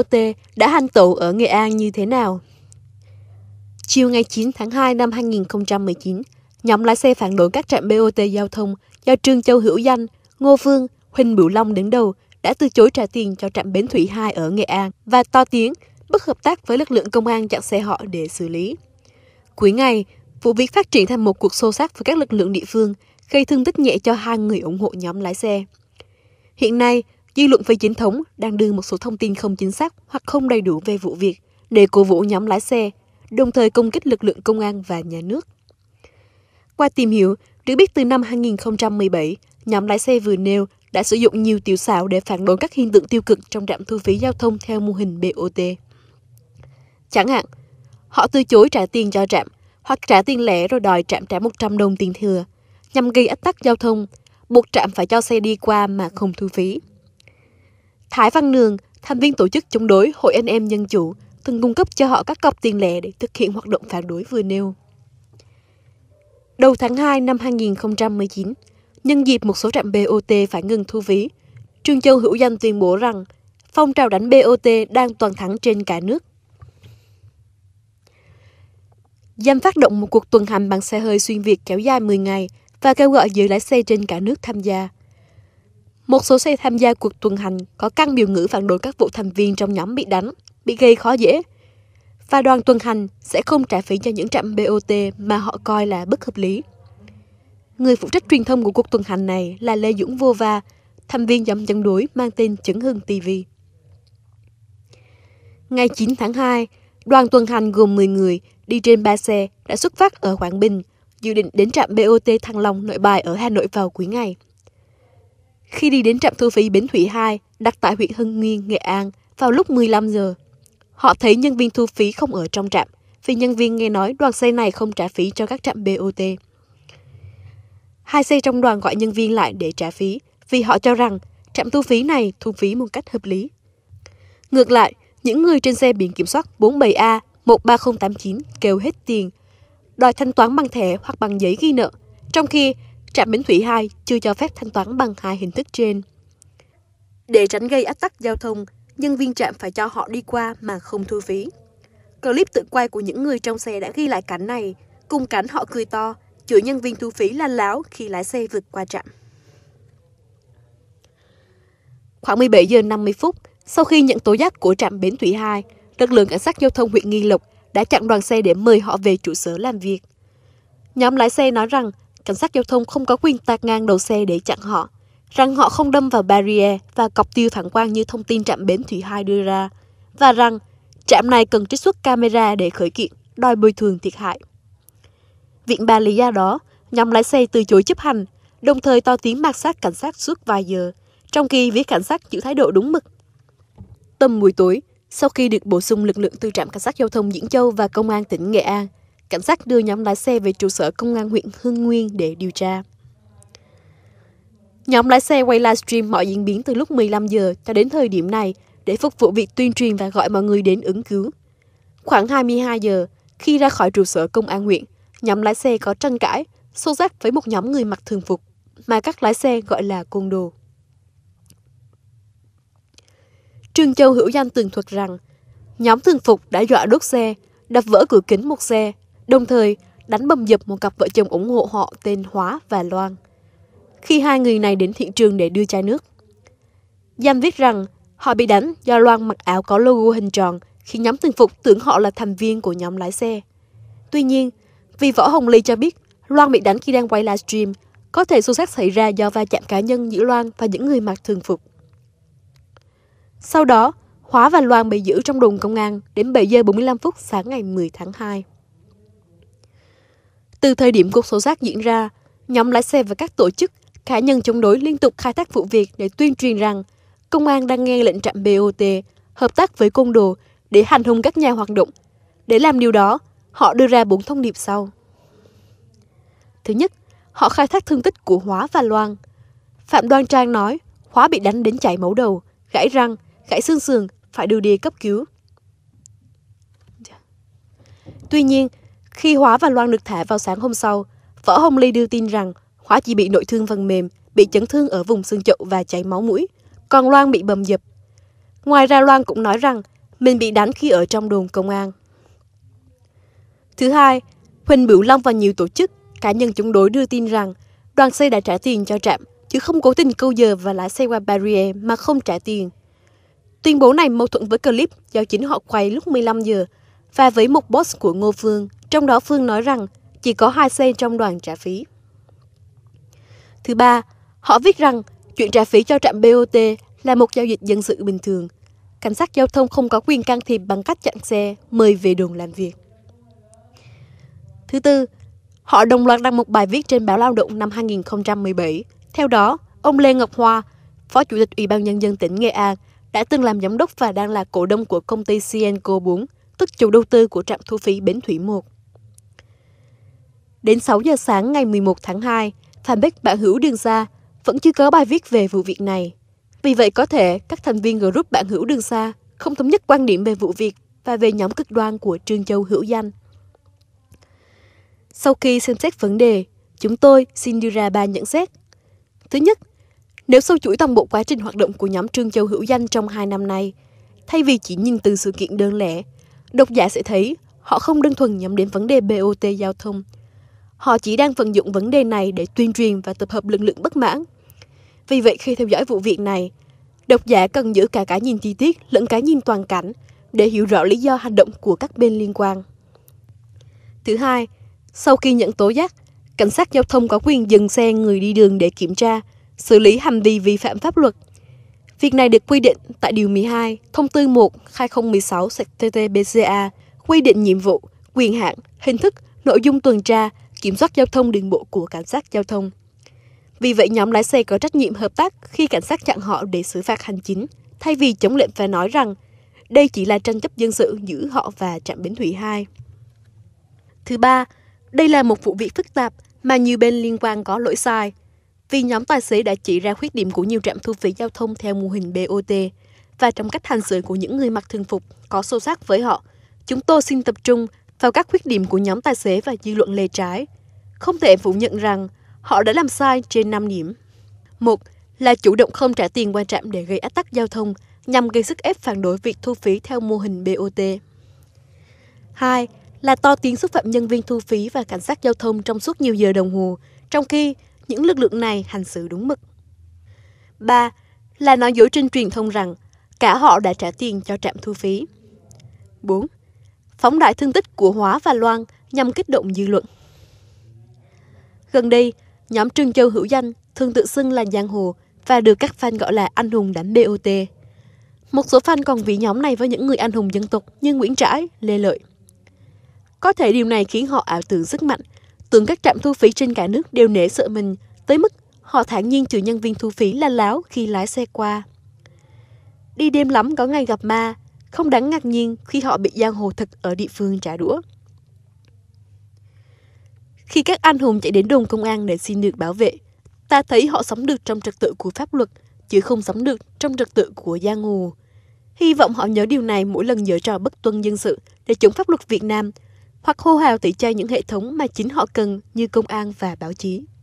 OT đã hành tụ ở Nghệ An như thế nào? Chiều ngày 9 tháng 2 năm 2019, nhóm lái xe phản đối các trạm BOT giao thông do Trương Châu Hữu Danh, Ngô Phương, Huỳnh Bửu Long đứng đầu đã từ chối trả tiền cho trạm Bến Thủy 2 ở Nghệ An và to tiếng bất hợp tác với lực lượng công an chặn xe họ để xử lý. Cuối ngày, vụ việc phát triển thành một cuộc xô xát với các lực lượng địa phương, gây thương tích nhẹ cho hai người ủng hộ nhóm lái xe. Hiện nay, Dư luận phi chính thống đang đưa một số thông tin không chính xác hoặc không đầy đủ về vụ việc để cổ vũ nhóm lái xe, đồng thời công kích lực lượng công an và nhà nước. Qua tìm hiểu, được biết từ năm 2017, nhóm lái xe vừa nêu đã sử dụng nhiều tiểu xảo để phản đối các hiện tượng tiêu cực trong trạm thu phí giao thông theo mô hình BOT. Chẳng hạn, họ từ chối trả tiền cho trạm hoặc trả tiền lẻ rồi đòi trạm trả 100 đồng tiền thừa, nhằm gây ách tắc giao thông, buộc trạm phải cho xe đi qua mà không thu phí. Thái Văn Nương, thành viên tổ chức chống đối Hội Anh Em Nhân Chủ, từng cung cấp cho họ các cọc tiền lẻ để thực hiện hoạt động phản đối vừa nêu. Đầu tháng 2 năm 2019, nhân dịp một số trạm BOT phải ngừng thu phí, Trương Châu Hữu Danh tuyên bố rằng phong trào đánh BOT đang toàn thắng trên cả nước. Danh phát động một cuộc tuần hành bằng xe hơi xuyên Việt kéo dài 10 ngày và kêu gọi giữ lái xe trên cả nước tham gia. Một số xe tham gia cuộc tuần hành có căng biểu ngữ phản đối các vụ thành viên trong nhóm bị đánh, bị gây khó dễ. Và đoàn tuần hành sẽ không trả phí cho những trạm BOT mà họ coi là bất hợp lý. Người phụ trách truyền thông của cuộc tuần hành này là Lê Dũng Vô Va, thành viên nhóm chân đuối mang tên Chứng Hưng TV. Ngày 9 tháng 2, đoàn tuần hành gồm 10 người đi trên 3 xe đã xuất phát ở Quảng Bình, dự định đến trạm BOT Thăng Long Nội Bài ở Hà Nội vào cuối ngày. Khi đi đến trạm thu phí Bến Thủy 2, đặt tại huyện Hưng Nguyên, Nghệ An, vào lúc 15 giờ, họ thấy nhân viên thu phí không ở trong trạm, vì nhân viên nghe nói đoàn xe này không trả phí cho các trạm BOT. Hai xe trong đoàn gọi nhân viên lại để trả phí, vì họ cho rằng trạm thu phí này thu phí một cách hợp lý. Ngược lại, những người trên xe biển kiểm soát 47A 13089 kêu hết tiền, đòi thanh toán bằng thẻ hoặc bằng giấy ghi nợ, trong khi trạm Bến Thủy 2 chưa cho phép thanh toán bằng hai hình thức trên. Để tránh gây ách tắc giao thông, nhân viên trạm phải cho họ đi qua mà không thu phí. Clip tự quay của những người trong xe đã ghi lại cảnh này, cùng cảnh họ cười to, chửi nhân viên thu phí lanh láo khi lái xe vượt qua trạm. Khoảng 17 giờ 50 phút, sau khi nhận tố giác của trạm Bến Thủy 2, lực lượng cảnh sát giao thông huyện Nghi Lộc đã chặn đoàn xe để mời họ về trụ sở làm việc. Nhóm lái xe nói rằng cảnh sát giao thông không có quyền tạt ngang đầu xe để chặn họ, rằng họ không đâm vào barrier và cọc tiêu thẳng quang như thông tin trạm bến Thủy Hai đưa ra, và rằng trạm này cần trích xuất camera để khởi kiện, đòi bồi thường thiệt hại. Viện ba lý do đó, nhóm lái xe từ chối chấp hành, đồng thời to tiếng mạt sát cảnh sát suốt vài giờ, trong khi phía cảnh sát giữ thái độ đúng mực. Tầm buổi tối, sau khi được bổ sung lực lượng từ trạm cảnh sát giao thông Diễn Châu và công an tỉnh Nghệ An, Cảnh sát đưa nhóm lái xe về trụ sở công an huyện Hưng Nguyên để điều tra. Nhóm lái xe quay livestream mọi diễn biến từ lúc 15 giờ cho đến thời điểm này để phục vụ việc tuyên truyền và gọi mọi người đến ứng cứu. Khoảng 22 giờ, khi ra khỏi trụ sở công an huyện, nhóm lái xe có tranh cãi, xô xát với một nhóm người mặc thường phục mà các lái xe gọi là côn đồ. Trương Châu Hữu Danh tường thuật rằng, nhóm thường phục đã dọa đốt xe, đập vỡ cửa kính một xe, đồng thời đánh bầm dập một cặp vợ chồng ủng hộ họ tên Hóa và Loan. Khi hai người này đến thị trường để đưa chai nước, Giam viết rằng họ bị đánh do Loan mặc áo có logo hình tròn khi nhóm thường phục tưởng họ là thành viên của nhóm lái xe. Tuy nhiên, vì Võ Hồng Ly cho biết Loan bị đánh khi đang quay livestream, có thể xô xát xảy ra do va chạm cá nhân giữa Loan và những người mặc thường phục. Sau đó, Hóa và Loan bị giữ trong đồn công an đến 7 giờ 45 phút sáng ngày 10 tháng 2. Từ thời điểm cuộc xô sát diễn ra, nhóm lái xe và các tổ chức, cá nhân chống đối liên tục khai thác vụ việc để tuyên truyền rằng công an đang nghe lệnh trạm BOT hợp tác với côn đồ để hành hung các nhà hoạt động. Để làm điều đó, họ đưa ra bốn thông điệp sau. Thứ nhất, họ khai thác thương tích của Hóa và Loan. Phạm Đoan Trang nói, Hóa bị đánh đến chảy máu đầu, gãy răng, gãy xương sườn, phải đưa đi cấp cứu. Tuy nhiên, khi Hóa và Loan được thả vào sáng hôm sau, Võ Hồng Ly đưa tin rằng Hóa chỉ bị nội thương phần mềm, bị chấn thương ở vùng xương chậu và chảy máu mũi, còn Loan bị bầm dập. Ngoài ra Loan cũng nói rằng mình bị đánh khi ở trong đồn công an. Thứ hai, Huỳnh Bửu Long và nhiều tổ chức, cá nhân chống đối đưa tin rằng đoàn xe đã trả tiền cho trạm, chứ không cố tình câu giờ và lái xe qua barrier mà không trả tiền. Tuyên bố này mâu thuẫn với clip do chính họ quay lúc 15 giờ và với một boss của Ngô Phương. Trong đó Phương nói rằng chỉ có hai xe trong đoàn trả phí. Thứ ba, họ viết rằng chuyện trả phí cho trạm BOT là một giao dịch dân sự bình thường. Cảnh sát giao thông không có quyền can thiệp bằng cách chặn xe, mời về đồn làm việc. Thứ tư, họ đồng loạt đăng một bài viết trên báo Lao động năm 2017. Theo đó, ông Lê Ngọc Hoa, Phó Chủ tịch Ủy ban Nhân dân tỉnh Nghệ An, đã từng làm giám đốc và đang là cổ đông của công ty Cienco 4, tức chủ đầu tư của trạm thu phí Bến Thủy 1. Đến 6 giờ sáng ngày 11 tháng 2, fanpage bạn hữu đường xa vẫn chưa có bài viết về vụ việc này. Vì vậy có thể các thành viên group bạn hữu đường xa không thống nhất quan điểm về vụ việc và về nhóm cực đoan của Trương Châu Hữu Danh. Sau khi xem xét vấn đề, chúng tôi xin đưa ra ba nhận xét. Thứ nhất, nếu sâu chuỗi toàn bộ quá trình hoạt động của nhóm Trương Châu Hữu Danh trong hai năm nay, thay vì chỉ nhìn từ sự kiện đơn lẻ, độc giả sẽ thấy họ không đơn thuần nhắm đến vấn đề BOT giao thông – Họ chỉ đang vận dụng vấn đề này để tuyên truyền và tập hợp lực lượng bất mãn. Vì vậy khi theo dõi vụ việc này, độc giả cần giữ cả cái nhìn chi tiết lẫn cái nhìn toàn cảnh để hiểu rõ lý do hành động của các bên liên quan. Thứ hai, sau khi nhận tố giác, cảnh sát giao thông có quyền dừng xe người đi đường để kiểm tra, xử lý hành vi vi phạm pháp luật. Việc này được quy định tại Điều 12, Thông tư 1-2016-TT-BCA, quy định nhiệm vụ, quyền hạn, hình thức, nội dung tuần tra, kiểm soát giao thông đường bộ của cảnh sát giao thông. Vì vậy, nhóm lái xe có trách nhiệm hợp tác khi cảnh sát chặn họ để xử phạt hành chính, thay vì chống lệnh và nói rằng đây chỉ là tranh chấp dân sự giữa họ và trạm bến thủy 2. Thứ ba, đây là một vụ việc phức tạp mà nhiều bên liên quan có lỗi sai. Vì nhóm tài xế đã chỉ ra khuyết điểm của nhiều trạm thu phí giao thông theo mô hình BOT và trong cách hành xử của những người mặc thường phục có sâu sắc với họ, chúng tôi xin tập trung vào các khuyết điểm của nhóm tài xế và dư luận lề trái. Không thể phủ nhận rằng họ đã làm sai trên 5 điểm. Một là chủ động không trả tiền qua trạm để gây ách tắc giao thông nhằm gây sức ép phản đối việc thu phí theo mô hình BOT. 2. Là to tiếng xúc phạm nhân viên thu phí và cảnh sát giao thông trong suốt nhiều giờ đồng hồ, trong khi những lực lượng này hành xử đúng mực. 3. Là nói dối trên truyền thông rằng cả họ đã trả tiền cho trạm thu phí. 4 phóng đại thương tích của Hóa và Loan nhằm kích động dư luận. Gần đây, nhóm Trương Châu hữu danh thường tự xưng là Giang Hồ và được các fan gọi là anh hùng đánh BOT. Một số fan còn ví nhóm này với những người anh hùng dân tộc như Nguyễn Trãi, Lê Lợi. Có thể điều này khiến họ ảo tưởng rất mạnh, tưởng các trạm thu phí trên cả nước đều nể sợ mình, tới mức họ thản nhiên chửi nhân viên thu phí là láo khi lái xe qua. Đi đêm lắm có ngày gặp ma, không đáng ngạc nhiên khi họ bị giang hồ thực ở địa phương trả đũa. Khi các anh hùng chạy đến đồn công an để xin được bảo vệ, ta thấy họ sống được trong trật tự của pháp luật, chứ không sống được trong trật tự của giang hồ. Hy vọng họ nhớ điều này mỗi lần giở trò bất tuân dân sự để chống pháp luật Việt Nam, hoặc hô hào tẩy chay những hệ thống mà chính họ cần như công an và báo chí.